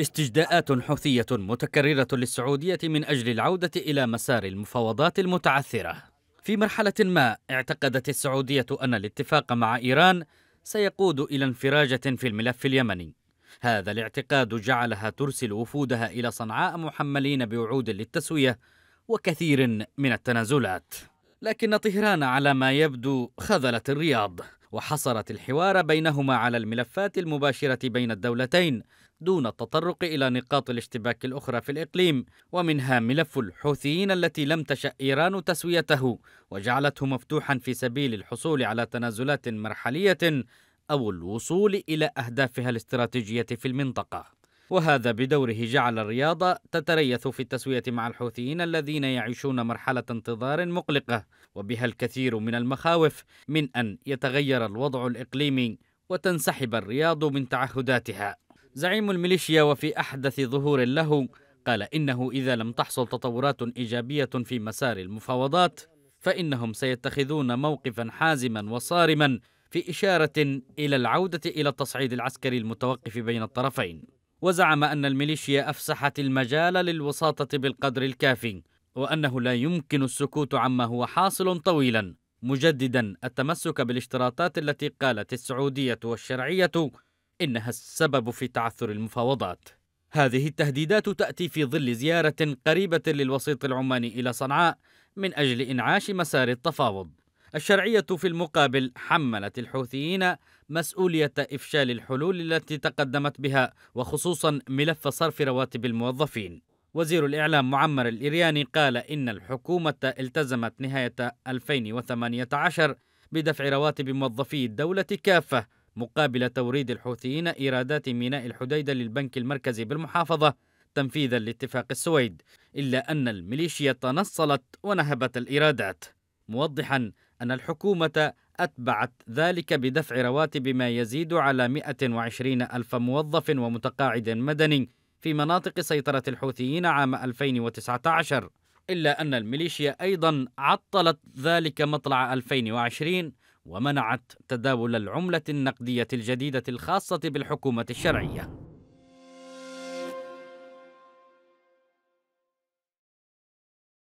استجداءات حوثية متكررة للسعودية من أجل العودة إلى مسار المفاوضات المتعثرة في مرحلة ما اعتقدت السعودية أن الاتفاق مع إيران سيقود إلى انفراجة في الملف اليمني هذا الاعتقاد جعلها ترسل وفودها إلى صنعاء محملين بوعود للتسوية وكثير من التنازلات لكن طهران على ما يبدو خذلت الرياض وحصرت الحوار بينهما على الملفات المباشرة بين الدولتين دون التطرق إلى نقاط الاشتباك الأخرى في الإقليم ومنها ملف الحوثيين التي لم تشأ إيران تسويته وجعلته مفتوحا في سبيل الحصول على تنازلات مرحلية أو الوصول إلى أهدافها الاستراتيجية في المنطقة وهذا بدوره جعل الرياضة تتريث في التسوية مع الحوثيين الذين يعيشون مرحلة انتظار مقلقة وبها الكثير من المخاوف من أن يتغير الوضع الإقليمي وتنسحب الرياض من تعهداتها زعيم الميليشيا وفي أحدث ظهور له قال إنه إذا لم تحصل تطورات إيجابية في مسار المفاوضات فإنهم سيتخذون موقفا حازما وصارما في إشارة إلى العودة إلى التصعيد العسكري المتوقف بين الطرفين وزعم أن الميليشيا أفسحت المجال للوساطة بالقدر الكافي وأنه لا يمكن السكوت عما هو حاصل طويلا مجددا التمسك بالاشتراطات التي قالت السعودية والشرعية إنها السبب في تعثر المفاوضات هذه التهديدات تأتي في ظل زيارة قريبة للوسيط العماني إلى صنعاء من أجل إنعاش مسار التفاوض الشرعية في المقابل حملت الحوثيين مسؤولية إفشال الحلول التي تقدمت بها وخصوصا ملف صرف رواتب الموظفين وزير الإعلام معمر الإرياني قال إن الحكومة التزمت نهاية 2018 بدفع رواتب موظفي الدولة كافة مقابل توريد الحوثيين إيرادات ميناء الحديدة للبنك المركزي بالمحافظة تنفيذا لاتفاق السويد إلا أن الميليشيا تنصلت ونهبت الإيرادات موضحا أن الحكومة أتبعت ذلك بدفع رواتب ما يزيد على 120 ألف موظف ومتقاعد مدني في مناطق سيطرة الحوثيين عام 2019 إلا أن الميليشيا أيضا عطلت ذلك مطلع 2020 ومنعت تداول العملة النقدية الجديدة الخاصة بالحكومة الشرعية